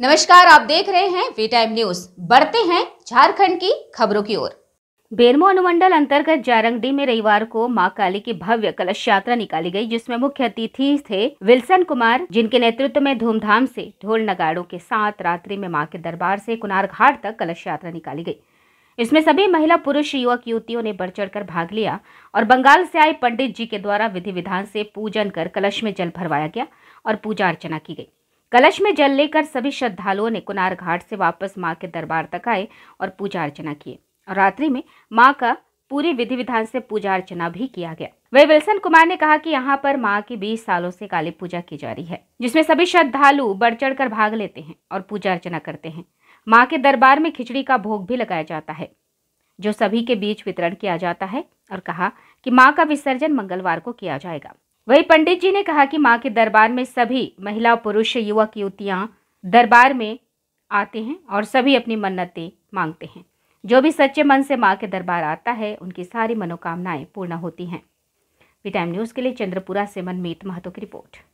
नमस्कार आप देख रहे हैं वी टाइम न्यूज बढ़ते हैं झारखंड की खबरों की ओर बेरमो अनुमंडल अंतर्गत जारंगडी में रविवार को मां काली की भव्य कलश यात्रा निकाली गई जिसमें मुख्य अतिथि थे विल्सन कुमार जिनके नेतृत्व में धूमधाम से ढोल नगाड़ों के साथ रात्रि में मां के दरबार से कुनार घाट तक कलश यात्रा निकाली गई इसमें सभी महिला पुरुष युवक युवतियों ने बढ़ चढ़ कर भाग लिया और बंगाल से आए पंडित जी के द्वारा विधि विधान से पूजन कर कलश में जल भरवाया गया और पूजा अर्चना की गई कलश में जल लेकर सभी श्रद्धालुओं ने कुनार घाट से वापस माँ के दरबार तक आए और पूजा अर्चना किए और रात्रि में माँ का पूरी विधि विधान से पूजा अर्चना भी किया गया वही विल्सन कुमार ने कहा कि यहाँ पर माँ की बीस सालों से काली पूजा की जा रही है जिसमें सभी श्रद्धालु बढ़ चढ़ कर भाग लेते हैं और पूजा अर्चना करते हैं माँ के दरबार में खिचड़ी का भोग भी लगाया जाता है जो सभी के बीच वितरण किया जाता है और कहा कि माँ का विसर्जन मंगलवार को किया जाएगा वही पंडित जी ने कहा कि माँ के दरबार में सभी महिला पुरुष युवक युवतियाँ दरबार में आते हैं और सभी अपनी मन्नतें मांगते हैं जो भी सच्चे मन से माँ के दरबार आता है उनकी सारी मनोकामनाएं पूर्ण होती हैं बी टाइम न्यूज़ के लिए चंद्रपुरा से मनमीत महतो की रिपोर्ट